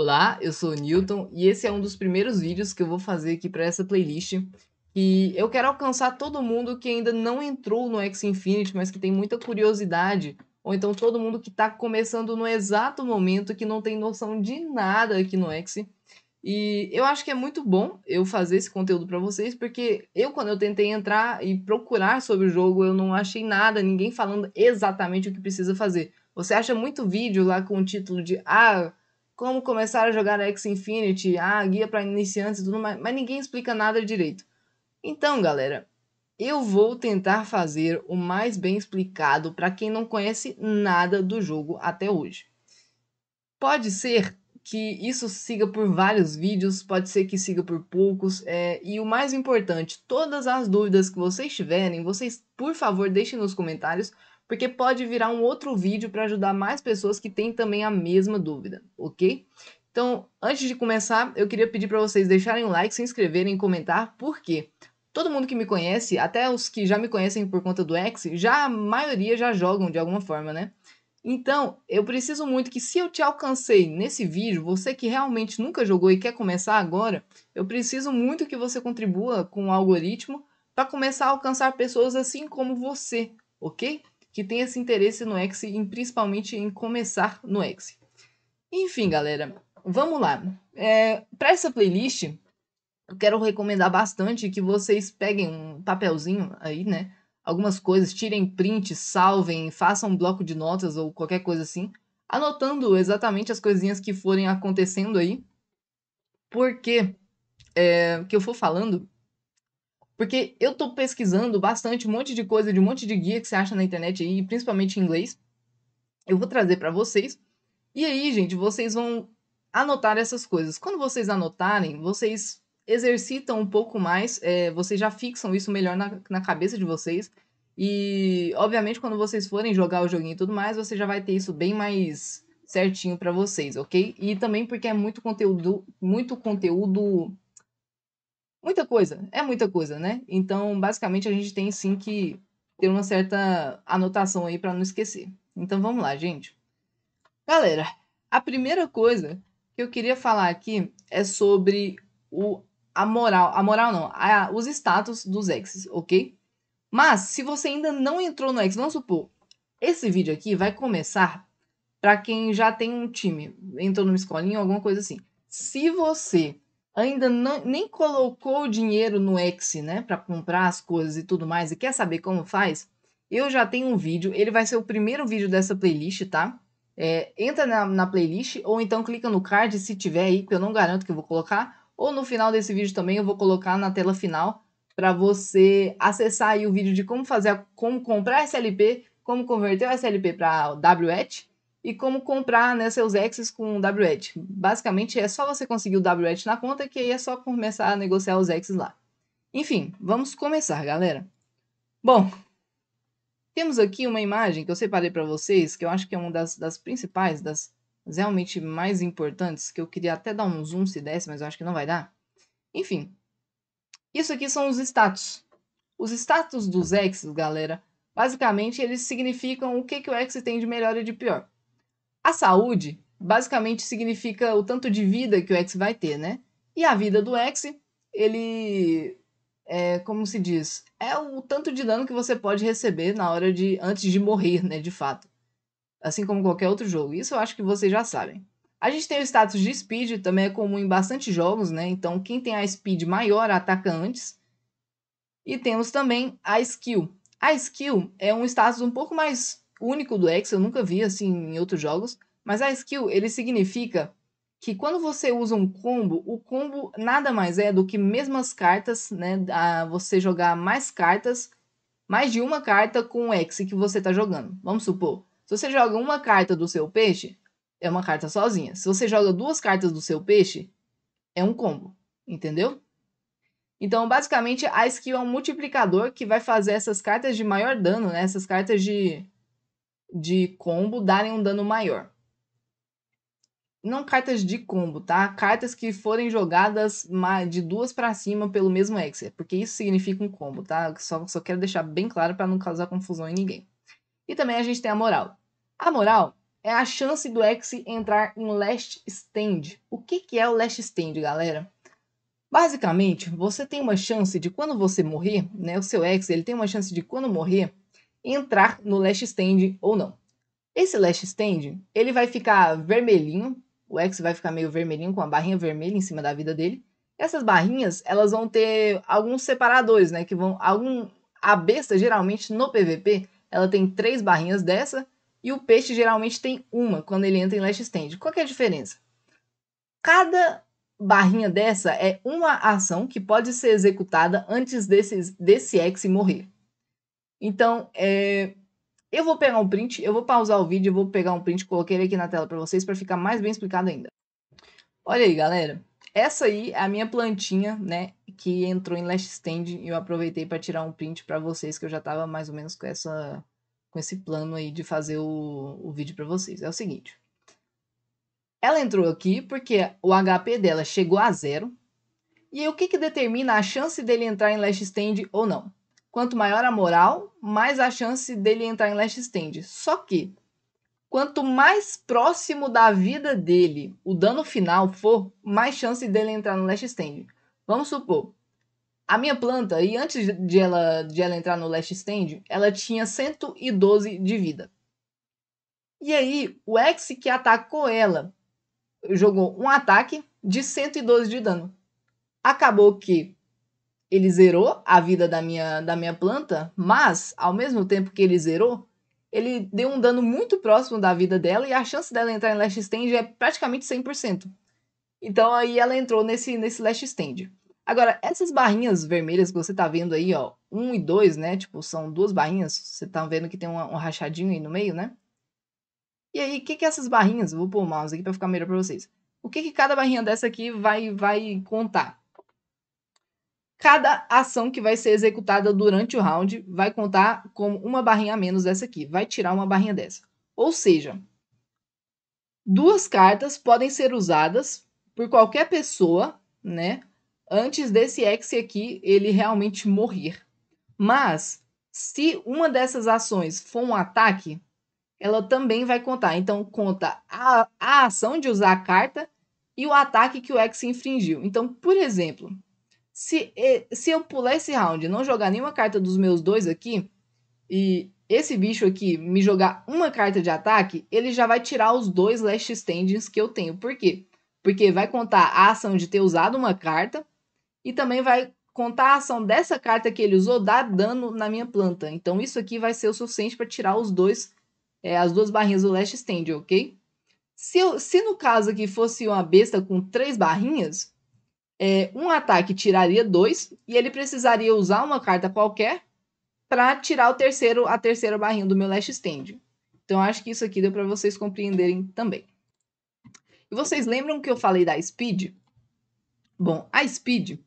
Olá, eu sou o Newton e esse é um dos primeiros vídeos que eu vou fazer aqui para essa playlist e eu quero alcançar todo mundo que ainda não entrou no X Infinity, mas que tem muita curiosidade, ou então todo mundo que está começando no exato momento que não tem noção de nada aqui no X. E eu acho que é muito bom eu fazer esse conteúdo para vocês, porque eu quando eu tentei entrar e procurar sobre o jogo, eu não achei nada, ninguém falando exatamente o que precisa fazer. Você acha muito vídeo lá com o título de ah, como começar a jogar X Infinity, ah, guia para iniciantes e tudo mais, mas ninguém explica nada direito. Então, galera, eu vou tentar fazer o mais bem explicado para quem não conhece nada do jogo até hoje. Pode ser que isso siga por vários vídeos, pode ser que siga por poucos, é, e o mais importante, todas as dúvidas que vocês tiverem, vocês por favor deixem nos comentários porque pode virar um outro vídeo para ajudar mais pessoas que têm também a mesma dúvida, ok? Então, antes de começar, eu queria pedir para vocês deixarem o like, se inscreverem e comentar, por quê? Todo mundo que me conhece, até os que já me conhecem por conta do X, já a maioria já jogam de alguma forma, né? Então, eu preciso muito que se eu te alcancei nesse vídeo, você que realmente nunca jogou e quer começar agora, eu preciso muito que você contribua com o algoritmo para começar a alcançar pessoas assim como você, ok? que tem esse interesse no X e principalmente em começar no X. Enfim, galera, vamos lá. É, Para essa playlist, eu quero recomendar bastante que vocês peguem um papelzinho aí, né? Algumas coisas, tirem print, salvem, façam um bloco de notas ou qualquer coisa assim, anotando exatamente as coisinhas que forem acontecendo aí, porque é, que eu for falando porque eu tô pesquisando bastante um monte de coisa, de um monte de guia que você acha na internet aí, principalmente em inglês. Eu vou trazer para vocês. E aí, gente, vocês vão anotar essas coisas. Quando vocês anotarem, vocês exercitam um pouco mais, é, vocês já fixam isso melhor na, na cabeça de vocês. E, obviamente, quando vocês forem jogar o joguinho e tudo mais, você já vai ter isso bem mais certinho para vocês, ok? E também porque é muito conteúdo, muito conteúdo muita coisa, é muita coisa, né? Então, basicamente, a gente tem sim que ter uma certa anotação aí para não esquecer. Então, vamos lá, gente. Galera, a primeira coisa que eu queria falar aqui é sobre o, a moral, a moral não, a, os status dos exes, ok? Mas, se você ainda não entrou no ex, vamos supor, esse vídeo aqui vai começar para quem já tem um time, entrou numa escolinha, alguma coisa assim. Se você ainda não, nem colocou o dinheiro no X, né, para comprar as coisas e tudo mais e quer saber como faz, eu já tenho um vídeo, ele vai ser o primeiro vídeo dessa playlist, tá? É, entra na, na playlist ou então clica no card se tiver aí, que eu não garanto que eu vou colocar, ou no final desse vídeo também eu vou colocar na tela final para você acessar aí o vídeo de como fazer, como comprar SLP, como converter o SLP para WET e como comprar né, seus exes com WET. Basicamente é só você conseguir o WET na conta que aí é só começar a negociar os exes lá. Enfim, vamos começar, galera. Bom, temos aqui uma imagem que eu separei para vocês, que eu acho que é uma das, das principais, das realmente mais importantes, que eu queria até dar um zoom se desse, mas eu acho que não vai dar. Enfim, isso aqui são os status. Os status dos exes, galera, basicamente eles significam o que, que o X tem de melhor e de pior. A saúde basicamente significa o tanto de vida que o X vai ter, né? E a vida do X, ele é, como se diz, é o tanto de dano que você pode receber na hora de antes de morrer, né, de fato. Assim como qualquer outro jogo. Isso eu acho que vocês já sabem. A gente tem o status de speed, também é comum em bastante jogos, né? Então, quem tem a speed maior ataca antes. E temos também a skill. A skill é um status um pouco mais único do X, eu nunca vi assim em outros jogos, mas a skill, ele significa que quando você usa um combo, o combo nada mais é do que mesmas cartas, né? A você jogar mais cartas, mais de uma carta com o X que você está jogando. Vamos supor, se você joga uma carta do seu peixe, é uma carta sozinha. Se você joga duas cartas do seu peixe, é um combo, entendeu? Então, basicamente, a skill é um multiplicador que vai fazer essas cartas de maior dano, né? Essas cartas de de combo darem um dano maior. Não cartas de combo, tá? Cartas que forem jogadas de duas para cima pelo mesmo Exer, porque isso significa um combo, tá? Só, só quero deixar bem claro para não causar confusão em ninguém. E também a gente tem a moral. A moral é a chance do ex entrar em Last Stand. O que, que é o Last Stand, galera? Basicamente, você tem uma chance de quando você morrer, né? O seu ex, ele tem uma chance de quando morrer, entrar no Last Stand ou não. Esse Last Stand, ele vai ficar vermelhinho, o X vai ficar meio vermelhinho, com a barrinha vermelha em cima da vida dele. Essas barrinhas, elas vão ter alguns separadores, né, que vão... Algum, a besta, geralmente, no PVP, ela tem três barrinhas dessa, e o peixe geralmente tem uma quando ele entra em Last Stand. Qual é a diferença? Cada barrinha dessa é uma ação que pode ser executada antes desse, desse X morrer. Então, é, eu vou pegar um print, eu vou pausar o vídeo, eu vou pegar um print, coloquei ele aqui na tela para vocês para ficar mais bem explicado ainda. Olha aí, galera. Essa aí é a minha plantinha, né, que entrou em last stand e eu aproveitei para tirar um print para vocês que eu já estava mais ou menos com essa com esse plano aí de fazer o, o vídeo para vocês. É o seguinte. Ela entrou aqui porque o HP dela chegou a zero. E o que, que determina a chance dele entrar em last stand ou não? Quanto maior a moral, mais a chance dele entrar em last stand. Só que, quanto mais próximo da vida dele o dano final for, mais chance dele entrar no last stand. Vamos supor, a minha planta, e antes de ela, de ela entrar no last stand, ela tinha 112 de vida. E aí, o X que atacou ela jogou um ataque de 112 de dano. Acabou que ele zerou a vida da minha, da minha planta, mas ao mesmo tempo que ele zerou, ele deu um dano muito próximo da vida dela e a chance dela entrar em Last Stand é praticamente 100%. Então aí ela entrou nesse, nesse Last Stand. Agora, essas barrinhas vermelhas que você tá vendo aí, ó, 1 um e 2, né? Tipo, são duas barrinhas. Você tá vendo que tem um, um rachadinho aí no meio, né? E aí, o que que essas barrinhas... Vou pôr o mouse aqui pra ficar melhor pra vocês. O que que cada barrinha dessa aqui vai, vai contar? Cada ação que vai ser executada durante o round vai contar como uma barrinha a menos dessa aqui, vai tirar uma barrinha dessa. Ou seja, duas cartas podem ser usadas por qualquer pessoa, né, antes desse X aqui ele realmente morrer. Mas se uma dessas ações for um ataque, ela também vai contar. Então conta a, a ação de usar a carta e o ataque que o X infringiu. Então, por exemplo, se, se eu pular esse round e não jogar nenhuma carta dos meus dois aqui, e esse bicho aqui me jogar uma carta de ataque, ele já vai tirar os dois Last Standings que eu tenho. Por quê? Porque vai contar a ação de ter usado uma carta e também vai contar a ação dessa carta que ele usou dar dano na minha planta. Então isso aqui vai ser o suficiente para tirar os dois é, as duas barrinhas do Last Stand, ok? Se, eu, se no caso aqui fosse uma besta com três barrinhas, é, um ataque tiraria dois e ele precisaria usar uma carta qualquer para tirar o terceiro, a terceira barrinha do meu Last Stand. Então acho que isso aqui deu para vocês compreenderem também. E vocês lembram que eu falei da Speed? Bom, a Speed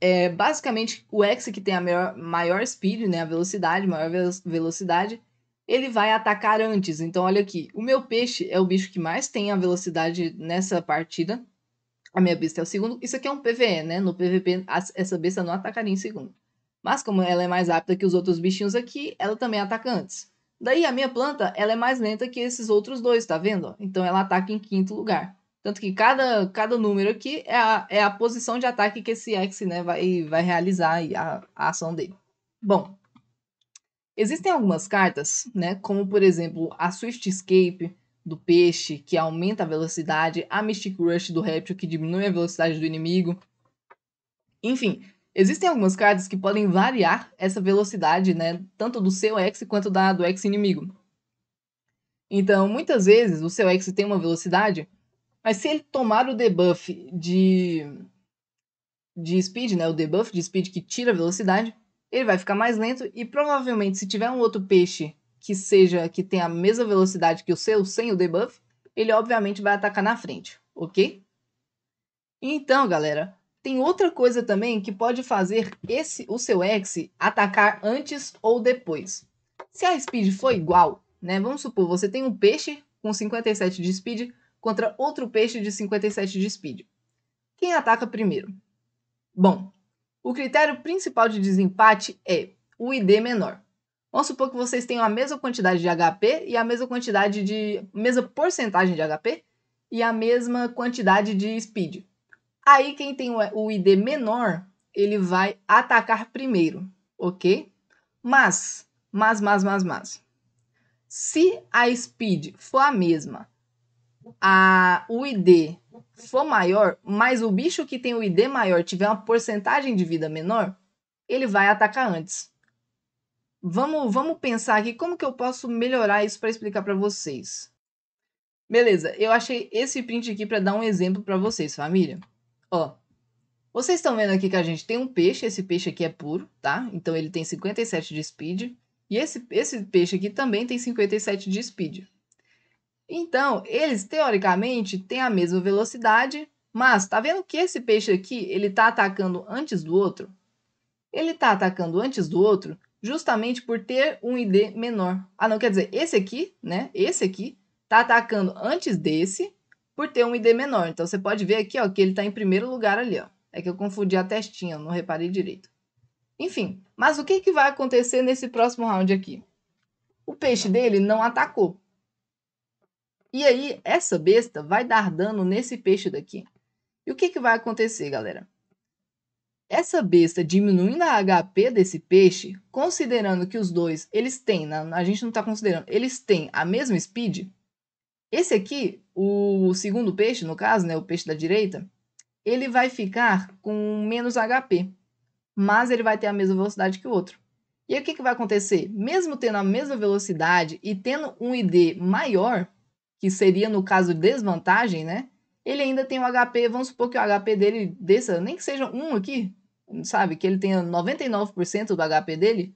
é basicamente o X que tem a maior, maior speed, né, a velocidade, maior ve velocidade, ele vai atacar antes. Então olha aqui, o meu peixe é o bicho que mais tem a velocidade nessa partida, a minha besta é o segundo. Isso aqui é um PVE, né? No PVP, essa besta não atacaria em segundo. Mas como ela é mais rápida que os outros bichinhos aqui, ela também ataca antes. Daí a minha planta, ela é mais lenta que esses outros dois, tá vendo? Então ela ataca em quinto lugar. Tanto que cada, cada número aqui é a, é a posição de ataque que esse X né, vai, vai realizar a, a ação dele. Bom, existem algumas cartas, né, como por exemplo a Swift Escape, do peixe, que aumenta a velocidade, a Mystic Rush do réptil, que diminui a velocidade do inimigo. Enfim, existem algumas cartas que podem variar essa velocidade, né, tanto do seu ex quanto da do ex inimigo. Então, muitas vezes o seu ex tem uma velocidade, mas se ele tomar o debuff de de speed, né, o debuff de speed que tira a velocidade, ele vai ficar mais lento e provavelmente se tiver um outro peixe que seja que tenha a mesma velocidade que o seu sem o debuff, ele obviamente vai atacar na frente, ok? Então, galera, tem outra coisa também que pode fazer esse o seu X atacar antes ou depois. Se a speed for igual, né? Vamos supor, você tem um peixe com 57 de speed contra outro peixe de 57 de speed. Quem ataca primeiro? Bom, o critério principal de desempate é o ID menor. Vamos supor que vocês tenham a mesma quantidade de HP e a mesma quantidade de. mesma porcentagem de HP e a mesma quantidade de speed. Aí quem tem o ID menor, ele vai atacar primeiro, ok? Mas, mas, mas, mas, mas. Se a speed for a mesma, a, o ID for maior, mas o bicho que tem o ID maior tiver uma porcentagem de vida menor, ele vai atacar antes vamos, vamos pensar aqui como que eu posso melhorar isso para explicar para vocês. Beleza, eu achei esse print aqui para dar um exemplo para vocês, família. Ó, vocês estão vendo aqui que a gente tem um peixe, esse peixe aqui é puro, tá? Então ele tem 57 de speed. E esse, esse peixe aqui também tem 57 de speed. Então, eles teoricamente têm a mesma velocidade, mas tá vendo que esse peixe aqui, ele tá atacando antes do outro? Ele tá atacando antes do outro justamente por ter um ID menor. Ah, não, quer dizer, esse aqui, né? Esse aqui tá atacando antes desse por ter um ID menor. Então, você pode ver aqui, ó, que ele tá em primeiro lugar ali, ó. É que eu confundi a testinha, não reparei direito. Enfim, mas o que, que vai acontecer nesse próximo round aqui? O peixe dele não atacou. E aí, essa besta vai dar dano nesse peixe daqui. E o que, que vai acontecer, galera? Essa besta diminuindo a HP desse peixe, considerando que os dois, eles têm, a gente não está considerando, eles têm a mesma speed. Esse aqui, o segundo peixe, no caso, né, o peixe da direita, ele vai ficar com menos HP, mas ele vai ter a mesma velocidade que o outro. E aí o que, que vai acontecer? Mesmo tendo a mesma velocidade e tendo um ID maior, que seria no caso desvantagem, né? Ele ainda tem o HP, vamos supor que o HP dele desça, nem que seja um aqui, sabe? Que ele tenha 99% do HP dele.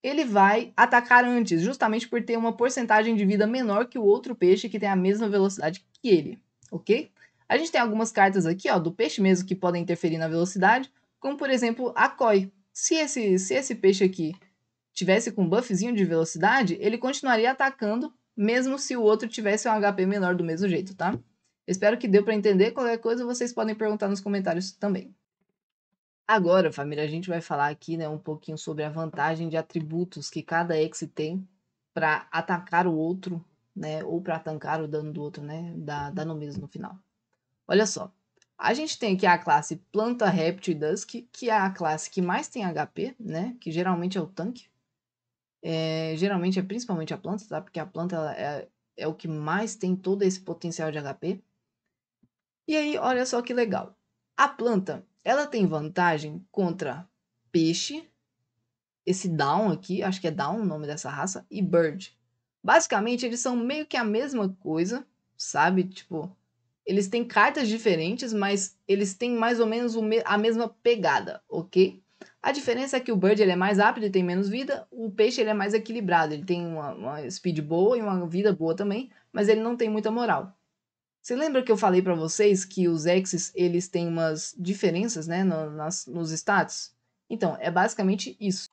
Ele vai atacar antes, justamente por ter uma porcentagem de vida menor que o outro peixe que tem a mesma velocidade que ele, ok? A gente tem algumas cartas aqui, ó, do peixe mesmo que podem interferir na velocidade, como por exemplo a koi. Se esse, se esse peixe aqui tivesse com um buffzinho de velocidade, ele continuaria atacando, mesmo se o outro tivesse um HP menor do mesmo jeito, tá? Espero que deu para entender. Qualquer coisa vocês podem perguntar nos comentários também. Agora, família, a gente vai falar aqui né, um pouquinho sobre a vantagem de atributos que cada ex tem para atacar o outro, né, ou para tancar o dano do outro, né, da, da nomesa no final. Olha só, a gente tem aqui a classe Planta, Reptil e Dusk, que é a classe que mais tem HP, né, que geralmente é o tanque. É, geralmente é principalmente a planta, tá? Porque a planta é, é o que mais tem todo esse potencial de HP. E aí, olha só que legal. A planta, ela tem vantagem contra peixe, esse down aqui, acho que é down o nome dessa raça, e bird. Basicamente, eles são meio que a mesma coisa, sabe? Tipo, eles têm cartas diferentes, mas eles têm mais ou menos a mesma pegada, ok? A diferença é que o bird ele é mais rápido e tem menos vida, o peixe ele é mais equilibrado, ele tem uma, uma speed boa e uma vida boa também, mas ele não tem muita moral. Você lembra que eu falei para vocês que os exes eles têm umas diferenças, né, no, nas, nos status? Então, é basicamente isso.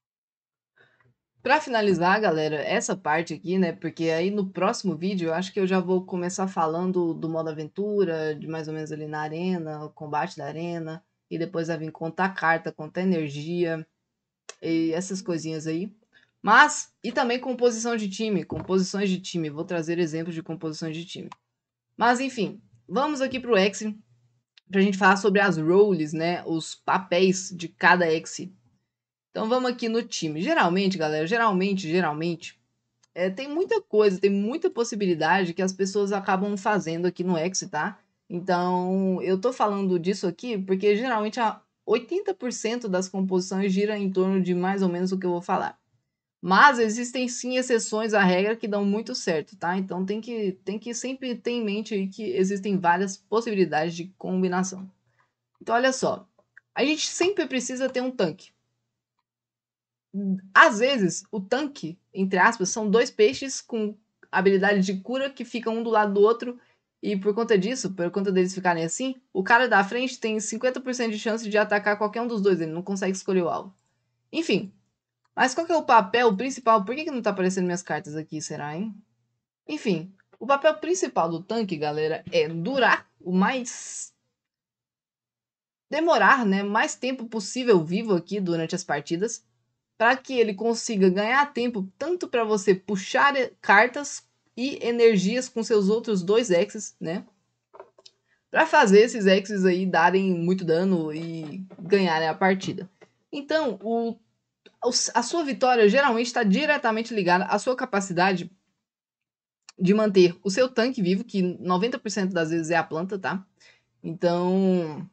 Para finalizar, galera, essa parte aqui, né? Porque aí no próximo vídeo eu acho que eu já vou começar falando do modo aventura, de mais ou menos ali na arena, o combate da arena, e depois vai vir contar carta, contar energia e essas coisinhas aí. Mas, e também composição de time, composições de time, vou trazer exemplos de composições de time. Mas enfim, vamos aqui para o Exe para a gente falar sobre as roles, né? Os papéis de cada X. Então vamos aqui no time. Geralmente, galera, geralmente, geralmente, é, tem muita coisa, tem muita possibilidade que as pessoas acabam fazendo aqui no X, tá? Então eu tô falando disso aqui porque geralmente a 80% das composições gira em torno de mais ou menos o que eu vou falar. Mas existem sim exceções à regra que dão muito certo, tá? Então tem que, tem que sempre ter em mente aí que existem várias possibilidades de combinação. Então olha só, a gente sempre precisa ter um tanque. Às vezes, o tanque, entre aspas, são dois peixes com habilidade de cura que ficam um do lado do outro e por conta disso, por conta deles ficarem assim, o cara da frente tem 50% de chance de atacar qualquer um dos dois, ele não consegue escolher o alvo. Enfim, mas qual que é o papel principal? Por que, que não tá aparecendo minhas cartas aqui, será, hein? Enfim, o papel principal do tanque, galera, é durar o mais... Demorar, né, mais tempo possível vivo aqui durante as partidas, para que ele consiga ganhar tempo tanto para você puxar cartas e energias com seus outros dois exes, né? Para fazer esses exes aí darem muito dano e ganharem a partida. Então, o a sua vitória geralmente está diretamente ligada à sua capacidade de manter o seu tanque vivo, que 90% das vezes é a planta, tá? Então,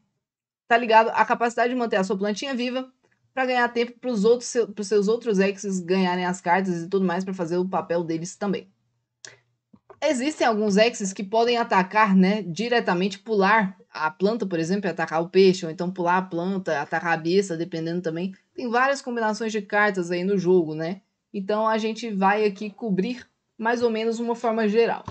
tá ligado à capacidade de manter a sua plantinha viva para ganhar tempo para os outros seus outros exes ganharem as cartas e tudo mais para fazer o papel deles também. Existem alguns exes que podem atacar, né, diretamente pular a planta, por exemplo, e atacar o peixe, ou então pular a planta, atacar a besta, dependendo também tem várias combinações de cartas aí no jogo, né? Então a gente vai aqui cobrir mais ou menos uma forma geral.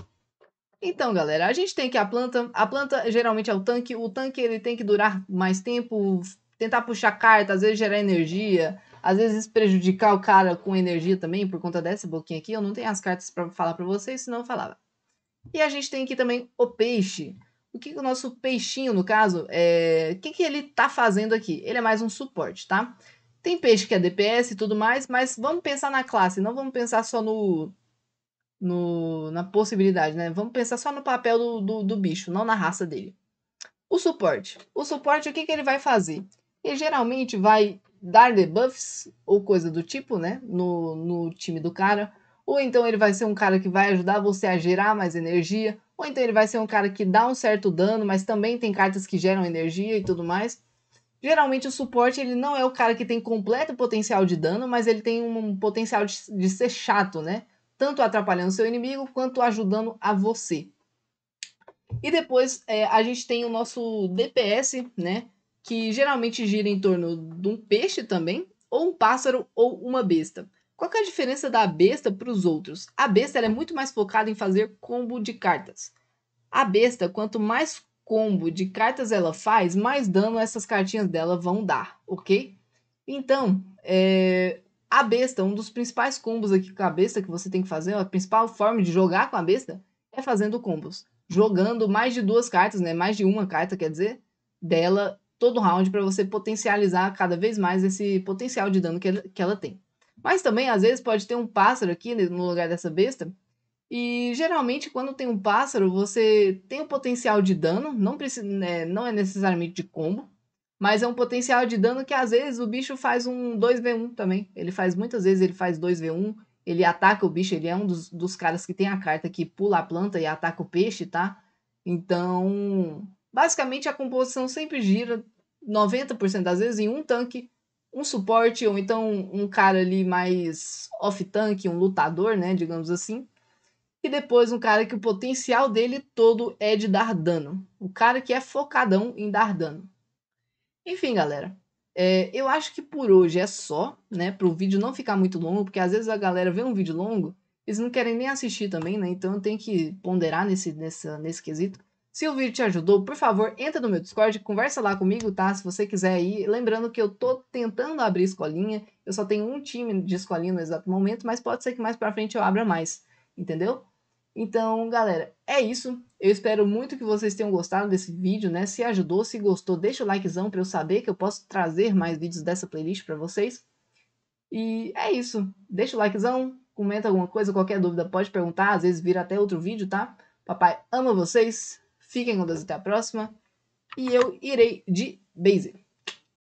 Então, galera, a gente tem aqui a planta. A planta geralmente é o tanque. O tanque ele tem que durar mais tempo, tentar puxar carta, às vezes gerar energia, às vezes prejudicar o cara com energia também por conta dessa boquinha aqui. Eu não tenho as cartas para falar para vocês, senão eu falava. E a gente tem aqui também o peixe. O que, que o nosso peixinho, no caso, é. O que, que ele tá fazendo aqui? Ele é mais um suporte, tá? Tem peixe que é DPS e tudo mais, mas vamos pensar na classe, não vamos pensar só no, no na possibilidade, né? Vamos pensar só no papel do, do, do bicho, não na raça dele. O suporte. O suporte, o que, que ele vai fazer? Ele geralmente vai dar debuffs ou coisa do tipo, né? No, no time do cara. Ou então ele vai ser um cara que vai ajudar você a gerar mais energia. Ou então ele vai ser um cara que dá um certo dano, mas também tem cartas que geram energia e tudo mais. Geralmente o suporte ele não é o cara que tem completo potencial de dano, mas ele tem um potencial de, de ser chato, né? Tanto atrapalhando seu inimigo quanto ajudando a você. E depois é, a gente tem o nosso DPS, né? Que geralmente gira em torno de um peixe também, ou um pássaro ou uma besta. Qual é a diferença da besta para os outros? A besta é muito mais focada em fazer combo de cartas. A besta, quanto mais combo de cartas ela faz, mais dano essas cartinhas dela vão dar, ok? Então, é, a besta, um dos principais combos aqui com a besta que você tem que fazer, a principal forma de jogar com a besta é fazendo combos. Jogando mais de duas cartas, né? Mais de uma carta, quer dizer, dela todo round para você potencializar cada vez mais esse potencial de dano que ela, que ela tem. Mas também, às vezes, pode ter um pássaro aqui né, no lugar dessa besta e geralmente, quando tem um pássaro, você tem o um potencial de dano, não, precisa, né, não é necessariamente de combo, mas é um potencial de dano que às vezes o bicho faz um 2v1 também. Ele faz muitas vezes, ele faz 2v1, ele ataca o bicho, ele é um dos, dos caras que tem a carta que pula a planta e ataca o peixe, tá? Então, basicamente a composição sempre gira 90% das vezes em um tanque, um suporte, ou então um cara ali mais off-tank, um lutador, né, digamos assim e depois um cara que o potencial dele todo é de dar dano. O cara que é focadão em dar dano. Enfim, galera. É, eu acho que por hoje é só, né? Para o vídeo não ficar muito longo, porque às vezes a galera vê um vídeo longo, eles não querem nem assistir também, né? Então eu tenho que ponderar nesse, nesse quesito. Se o vídeo te ajudou, por favor, entra no meu Discord, conversa lá comigo, tá? Se você quiser ir. Lembrando que eu tô tentando abrir escolinha. Eu só tenho um time de escolinha no exato momento, mas pode ser que mais pra frente eu abra mais, entendeu? Então, galera, é isso. Eu espero muito que vocês tenham gostado desse vídeo, né? Se ajudou, se gostou, deixa o likezão para eu saber que eu posso trazer mais vídeos dessa playlist para vocês. E é isso. Deixa o likezão, comenta alguma coisa, qualquer dúvida pode perguntar, às vezes vira até outro vídeo, tá? Papai ama vocês. Fiquem com Deus até a próxima. E eu irei de Base.